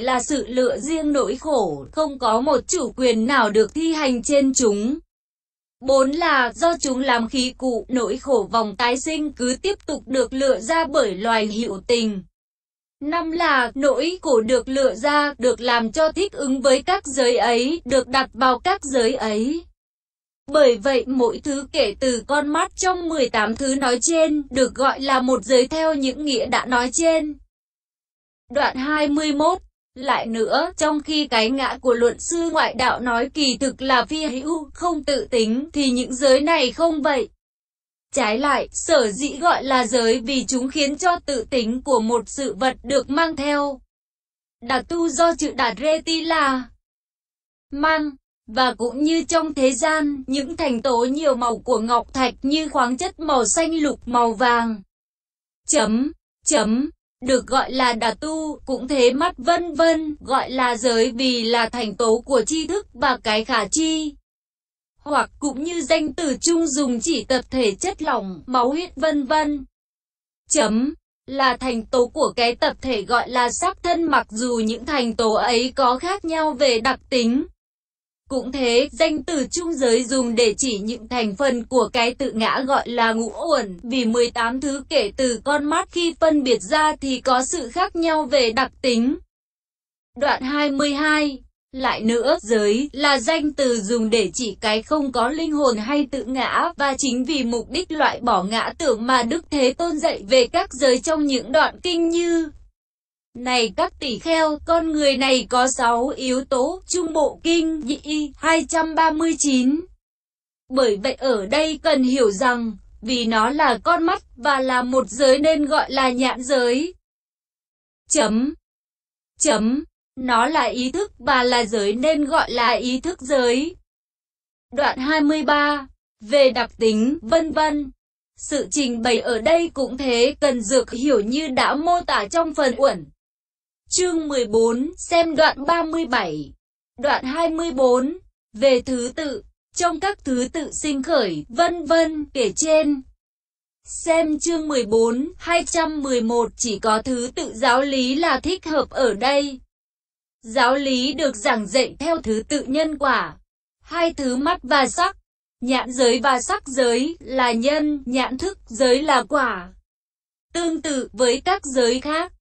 là sự lựa riêng nỗi khổ, không có một chủ quyền nào được thi hành trên chúng. 4 là, do chúng làm khí cụ, nỗi khổ vòng tái sinh cứ tiếp tục được lựa ra bởi loài hữu tình. 5 là, nỗi khổ được lựa ra, được làm cho thích ứng với các giới ấy, được đặt vào các giới ấy. Bởi vậy mỗi thứ kể từ con mắt trong 18 thứ nói trên được gọi là một giới theo những nghĩa đã nói trên. Đoạn 21 lại nữa, trong khi cái ngã của luận sư ngoại đạo nói kỳ thực là phi hữu, không tự tính, thì những giới này không vậy. Trái lại, sở dĩ gọi là giới vì chúng khiến cho tự tính của một sự vật được mang theo. Đạt tu do chữ đạt rê ti là mang, và cũng như trong thế gian, những thành tố nhiều màu của ngọc thạch như khoáng chất màu xanh lục màu vàng. Chấm, chấm, được gọi là đà tu, cũng thế mắt vân vân, gọi là giới vì là thành tố của tri thức và cái khả chi. Hoặc cũng như danh từ chung dùng chỉ tập thể chất lỏng, máu huyết vân vân. Chấm là thành tố của cái tập thể gọi là sắc thân mặc dù những thành tố ấy có khác nhau về đặc tính. Cũng thế, danh từ trung giới dùng để chỉ những thành phần của cái tự ngã gọi là ngũ uẩn, vì 18 thứ kể từ con mắt khi phân biệt ra thì có sự khác nhau về đặc tính. Đoạn 22 lại nữa, giới là danh từ dùng để chỉ cái không có linh hồn hay tự ngã và chính vì mục đích loại bỏ ngã tưởng mà Đức Thế Tôn dạy về các giới trong những đoạn kinh như này các tỷ kheo, con người này có 6 yếu tố, Trung Bộ Kinh, Nhị, y 239. Bởi vậy ở đây cần hiểu rằng, vì nó là con mắt và là một giới nên gọi là nhãn giới. Chấm. Chấm. Nó là ý thức và là giới nên gọi là ý thức giới. Đoạn 23. Về đặc tính, vân vân. Sự trình bày ở đây cũng thế cần dược hiểu như đã mô tả trong phần uẩn. Chương 14, xem đoạn 37, đoạn 24, về thứ tự, trong các thứ tự sinh khởi, vân vân, kể trên. Xem chương 14, 211 chỉ có thứ tự giáo lý là thích hợp ở đây. Giáo lý được giảng dạy theo thứ tự nhân quả. Hai thứ mắt và sắc, nhãn giới và sắc giới là nhân, nhãn thức giới là quả. Tương tự với các giới khác,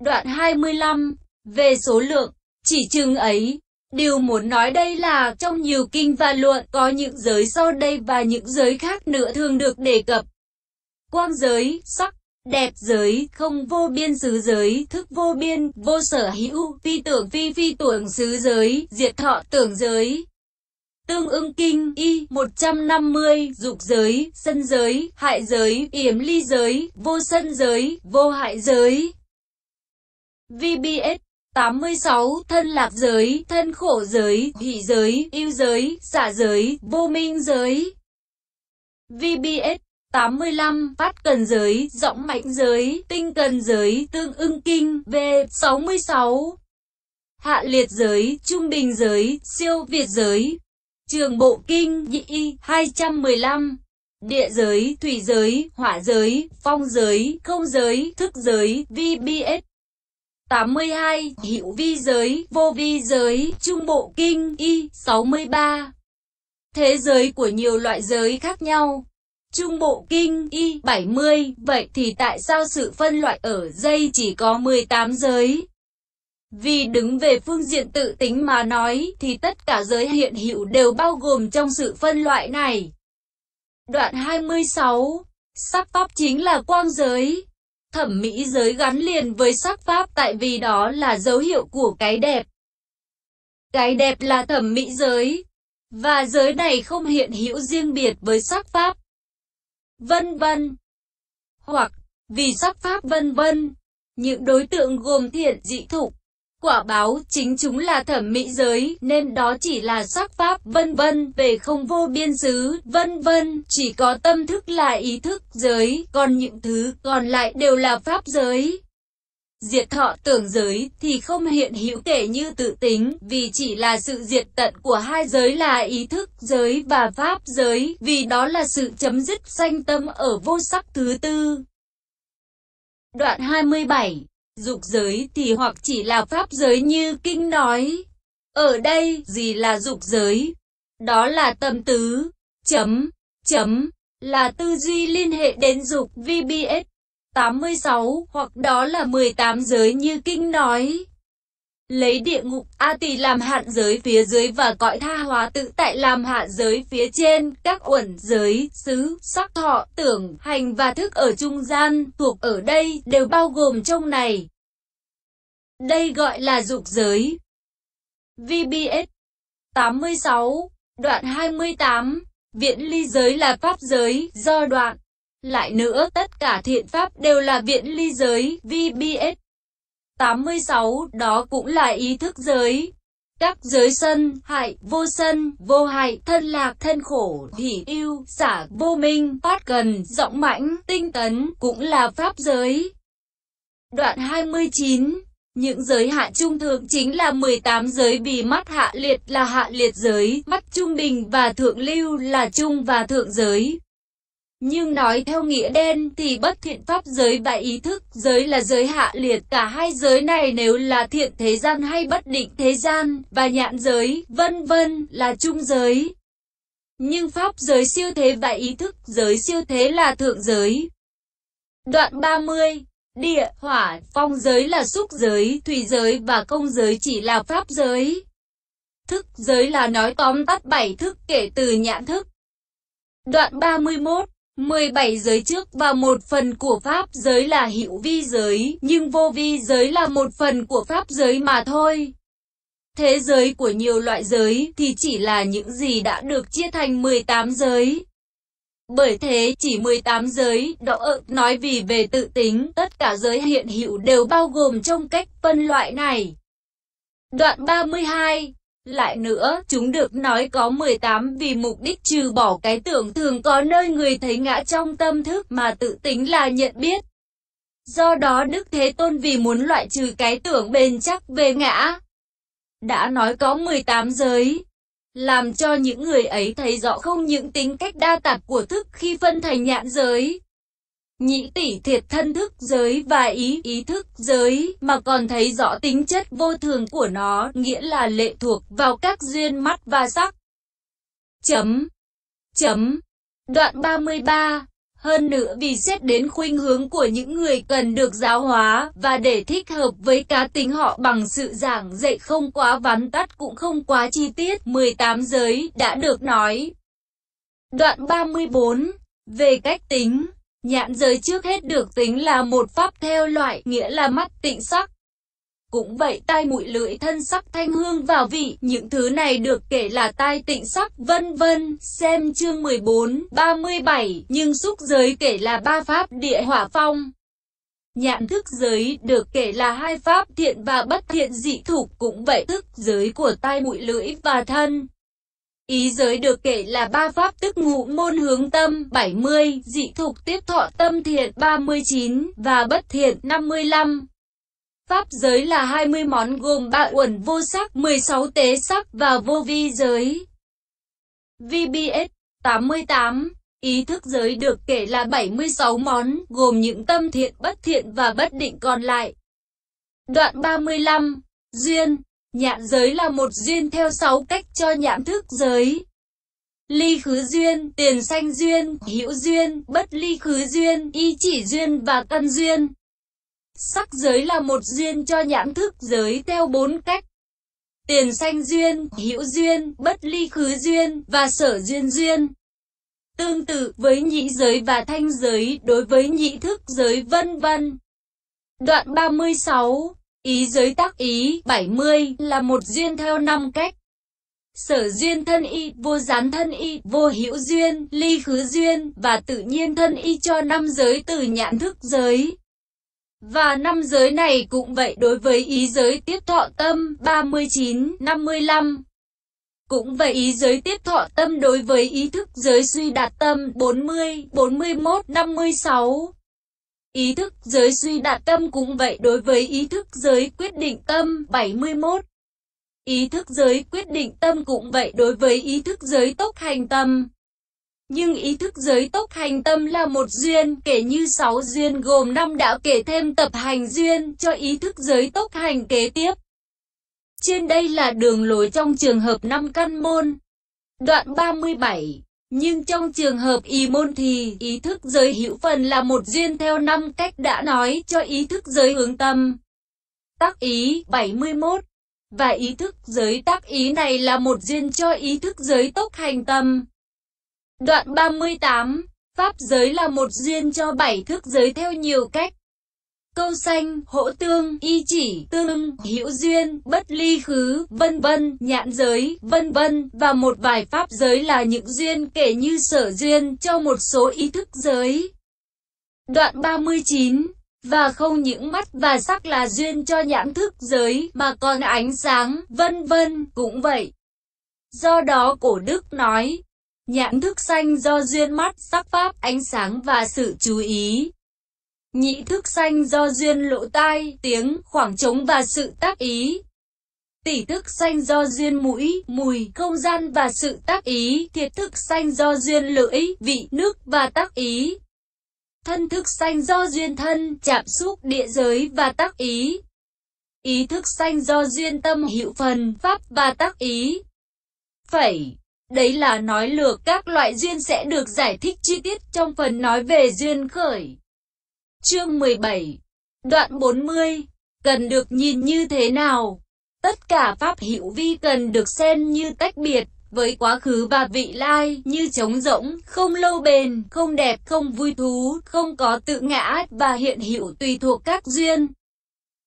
đoạn 25, về số lượng, chỉ chừng ấy. Điều muốn nói đây là trong nhiều kinh và luận có những giới sau đây và những giới khác nữa thường được đề cập. Quang giới, sắc, đẹp giới, không vô biên xứ giới, thức vô biên, vô sở hữu, phi tưởng phi phi tưởng xứ giới, diệt thọ tưởng giới. Tương ưng kinh, y, 150, dục giới, sân giới, hại giới, yểm ly giới, vô sân giới, vô hại giới. VBS 86. Thân lạc giới, thân khổ giới, hỷ giới, yêu giới, xả giới, vô minh giới. VBS 85. Phát cần giới, rộng mạnh giới, tinh cần giới, tương ưng kinh, V66. Hạ liệt giới, trung bình giới, siêu việt giới, trường bộ kinh, nhị y 215 địa giới, thủy giới, hỏa giới, phong giới, không giới, thức giới, VBS. 82, hữu vi giới, vô vi giới, trung bộ kinh, y, 63. Thế giới của nhiều loại giới khác nhau. Trung bộ kinh, y, 70, vậy thì tại sao sự phân loại ở dây chỉ có 18 giới? Vì đứng về phương diện tự tính mà nói, thì tất cả giới hiện hữu đều bao gồm trong sự phân loại này. Đoạn 26 Sắc pháp chính là quang giới. Thẩm mỹ giới gắn liền với sắc pháp tại vì đó là dấu hiệu của cái đẹp. Cái đẹp là thẩm mỹ giới, và giới này không hiện hữu riêng biệt với sắc pháp. Vân vân. Hoặc, vì sắc pháp vân vân, những đối tượng gồm thiện dị thục, quả báo chính chúng là thẩm mỹ giới, nên đó chỉ là sắc pháp, vân vân, về không vô biên xứ, vân vân, chỉ có tâm thức là ý thức giới, còn những thứ còn lại đều là pháp giới. Diệt thọ tưởng giới thì không hiện hữu kể như tự tính, vì chỉ là sự diệt tận của hai giới là ý thức giới và pháp giới, vì đó là sự chấm dứt sanh tâm ở vô sắc thứ tư. Đoạn 27 Dục giới thì hoặc chỉ là pháp giới như kinh nói. Ở đây, gì là dục giới? Đó là tâm tứ, chấm, chấm, là tư duy liên hệ đến dục VBS 86 hoặc đó là 18 giới như kinh nói. Lấy địa ngục A Tỳ làm hạn giới phía dưới và cõi tha hóa tự tại làm hạ giới phía trên, các uẩn giới, xứ, sắc thọ, tưởng, hành và thức ở trung gian, thuộc ở đây, đều bao gồm trong này. Đây gọi là dục giới. VBS 86, đoạn 28, viện ly giới là pháp giới, do đoạn. Lại nữa, tất cả thiện pháp đều là viện ly giới, VBS 86. Đó cũng là ý thức giới. các giới sân, hại, vô sân, vô hại, thân lạc, thân khổ, hỷ yêu, xả, vô minh, phát gần, rộng mãnh, tinh tấn, cũng là pháp giới. Đoạn 29 những giới hạ trung thượng chính là 18 giới vì mắt hạ liệt là hạ liệt giới, mắt trung bình và thượng lưu là trung và thượng giới. Nhưng nói theo nghĩa đen thì bất thiện pháp giới và ý thức giới là giới hạ liệt. Cả hai giới này nếu là thiện thế gian hay bất định thế gian, và nhãn giới, vân vân, là trung giới. Nhưng pháp giới siêu thế và ý thức giới siêu thế là thượng giới. Đoạn 30 Địa, hỏa, phong giới là xúc giới, thủy giới và công giới chỉ là pháp giới. Thức giới là nói tóm tắt bảy thức kể từ nhãn thức. Đoạn 31 17 giới trước và một phần của pháp giới là hữu vi giới, nhưng vô vi giới là một phần của pháp giới mà thôi. Thế giới của nhiều loại giới thì chỉ là những gì đã được chia thành 18 giới. Bởi thế chỉ 18 giới, đó ợ ờ, nói vì về tự tính, tất cả giới hiện hữu đều bao gồm trong cách phân loại này. Đoạn 32 lại nữa, chúng được nói có 18 vì mục đích trừ bỏ cái tưởng thường có nơi người thấy ngã trong tâm thức mà tự tính là nhận biết. Do đó Đức Thế Tôn vì muốn loại trừ cái tưởng bền chắc về ngã, đã nói có 18 giới, làm cho những người ấy thấy rõ không những tính cách đa tạp của thức khi phân thành nhãn giới, nhị tỷ thiệt thân thức giới và ý ý thức giới mà còn thấy rõ tính chất vô thường của nó, nghĩa là lệ thuộc vào các duyên mắt và sắc. Chấm. Chấm. Đoạn 33 hơn nữa vì xét đến khuynh hướng của những người cần được giáo hóa và để thích hợp với cá tính họ bằng sự giảng dạy không quá vắn tắt cũng không quá chi tiết. 18 giới đã được nói. Đoạn 34 Về cách tính Nhãn giới trước hết được tính là một pháp theo loại, nghĩa là mắt tịnh sắc. Cũng vậy tai mũi lưỡi thân sắc thanh hương vào vị, những thứ này được kể là tai tịnh sắc, vân vân, xem chương 14, 37, nhưng xúc giới kể là ba pháp địa hỏa phong. Nhãn thức giới được kể là hai pháp thiện và bất thiện dị thục cũng vậy thức giới của tai mũi lưỡi và thân. Ý giới được kể là ba pháp tức ngụ môn hướng tâm 70, dị thục tiếp thọ tâm thiện 39 và bất thiện 55. Pháp giới là 20 món gồm ba uẩn vô sắc, 16 tế sắc và vô vi giới. VBS 88 Ý thức giới được kể là 76 món, gồm những tâm thiện, bất thiện và bất định còn lại. Đoạn 35 Duyên nhãn giới là một duyên theo sáu cách cho nhãn thức giới. Ly khứ duyên, tiền sanh duyên, hữu duyên, bất ly khứ duyên, y chỉ duyên và căn duyên. Sắc giới là một duyên cho nhãn thức giới theo bốn cách. Tiền sanh duyên, hữu duyên, bất ly khứ duyên, và sở duyên duyên. Tương tự với nhị giới và thanh giới đối với nhị thức giới vân vân. Đoạn 36 Ý giới tác ý 70 là một duyên theo năm cách. Sở duyên thân y, vô gián thân y, vô hữu duyên, ly khứ duyên, và tự nhiên thân y cho năm giới từ nhãn thức giới. Và năm giới này cũng vậy đối với ý giới tiếp thọ tâm 39, 55. Cũng vậy ý giới tiếp thọ tâm đối với ý thức giới suy đạt tâm 40, 41, 56. Ý thức giới suy đạt tâm cũng vậy đối với ý thức giới quyết định tâm 71. Ý thức giới quyết định tâm cũng vậy đối với ý thức giới tốc hành tâm. Nhưng ý thức giới tốc hành tâm là một duyên, kể như sáu duyên gồm năm đạo kể thêm tập hành duyên cho ý thức giới tốc hành kế tiếp. Trên đây là đường lối trong trường hợp năm căn môn. Đoạn 37 nhưng trong trường hợp y môn thì, ý thức giới hữu phần là một duyên theo năm cách đã nói cho ý thức giới hướng tâm. Tác ý 71 Và ý thức giới tác ý này là một duyên cho ý thức giới tốc hành tâm. Đoạn 38 Pháp giới là một duyên cho bảy thức giới theo nhiều cách câu xanh, hỗ tương, y chỉ, tương, hữu duyên, bất ly khứ, vân vân, nhãn giới, vân vân và một vài pháp giới là những duyên kể như sở duyên cho một số ý thức giới. Đoạn 39 và không những mắt và sắc là duyên cho nhãn thức giới mà còn ánh sáng, vân vân cũng vậy. Do đó cổ đức nói, nhãn thức xanh do duyên mắt, sắc pháp, ánh sáng và sự chú ý, nhị thức xanh do duyên lỗ tai, tiếng, khoảng trống và sự tác ý. Tỷ thức xanh do duyên mũi, mùi, không gian và sự tác ý, thiệt thức xanh do duyên lưỡi, vị, nước và tác ý. Thân thức xanh do duyên thân, chạm xúc, địa giới và tác ý. Ý thức xanh do duyên tâm hữu phần, pháp và tác ý. Phẩy. Đấy là nói lược các loại duyên sẽ được giải thích chi tiết trong phần nói về duyên khởi. Chương 17 Đoạn 40 Cần được nhìn như thế nào? Tất cả pháp hữu vi cần được xem như tách biệt với quá khứ và vị lai như trống rỗng, không lâu bền, không đẹp, không vui thú, không có tự ngã và hiện hữu tùy thuộc các duyên.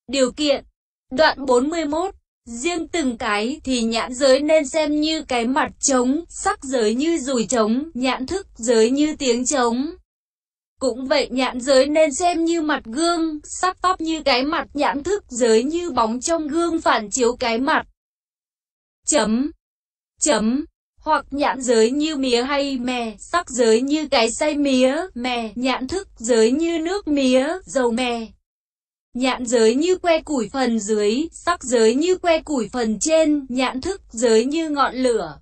Điều kiện Đoạn 41 Riêng từng cái thì nhãn giới nên xem như cái mặt trống, sắc giới như rùi trống, nhãn thức giới như tiếng trống. Cũng vậy nhãn giới nên xem như mặt gương, sắc pháp như cái mặt nhãn thức giới như bóng trong gương phản chiếu cái mặt. Chấm. Chấm. Hoặc nhãn giới như mía hay mè, sắc giới như cái say mía, mè, nhãn thức giới như nước mía, dầu mè. Nhãn giới như que củi phần dưới, sắc giới như que củi phần trên, nhãn thức giới như ngọn lửa.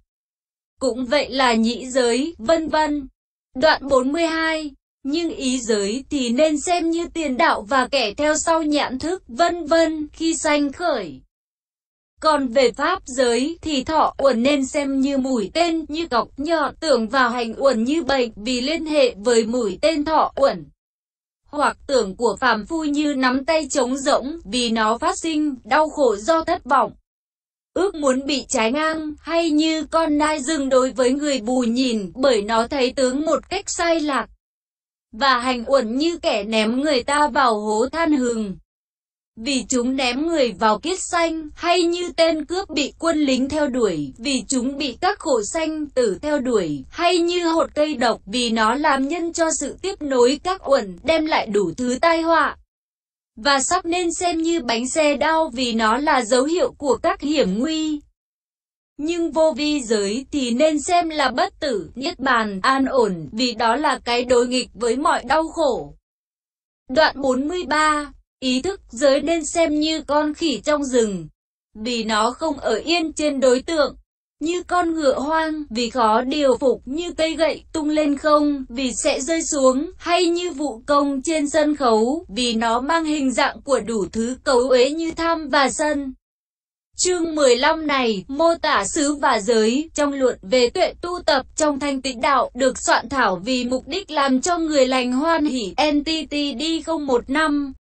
Cũng vậy là nhĩ giới, vân vân. Đoạn 42 nhưng ý giới thì nên xem như tiền đạo và kẻ theo sau nhãn thức, vân vân, khi sanh khởi. Còn về pháp giới thì thọ uẩn nên xem như mũi tên, như cọc nhỏ tưởng vào hành uẩn như bệnh vì liên hệ với mũi tên thọ uẩn. Hoặc tưởng của phàm phu như nắm tay trống rỗng vì nó phát sinh đau khổ do thất vọng. Ước muốn bị trái ngang hay như con nai rừng đối với người bù nhìn bởi nó thấy tướng một cách sai lạc và hành uẩn như kẻ ném người ta vào hố than hừng. Vì chúng ném người vào kiết xanh, hay như tên cướp bị quân lính theo đuổi, vì chúng bị các khổ xanh tử theo đuổi, hay như hột cây độc vì nó làm nhân cho sự tiếp nối các uẩn, đem lại đủ thứ tai họa. Và sắp nên xem như bánh xe đau vì nó là dấu hiệu của các hiểm nguy. Nhưng vô vi giới thì nên xem là bất tử, niết bàn, an ổn, vì đó là cái đối nghịch với mọi đau khổ. Đoạn 43 Ý thức giới nên xem như con khỉ trong rừng, vì nó không ở yên trên đối tượng, như con ngựa hoang, vì khó điều phục như cây gậy tung lên không, vì sẽ rơi xuống, hay như vụ công trên sân khấu, vì nó mang hình dạng của đủ thứ cấu ế như tham và sân. Chương 15 này mô tả xứ và giới trong luận về tuệ tu tập trong thanh tịnh đạo được soạn thảo vì mục đích làm cho người lành hoan hỷ NTTD 015.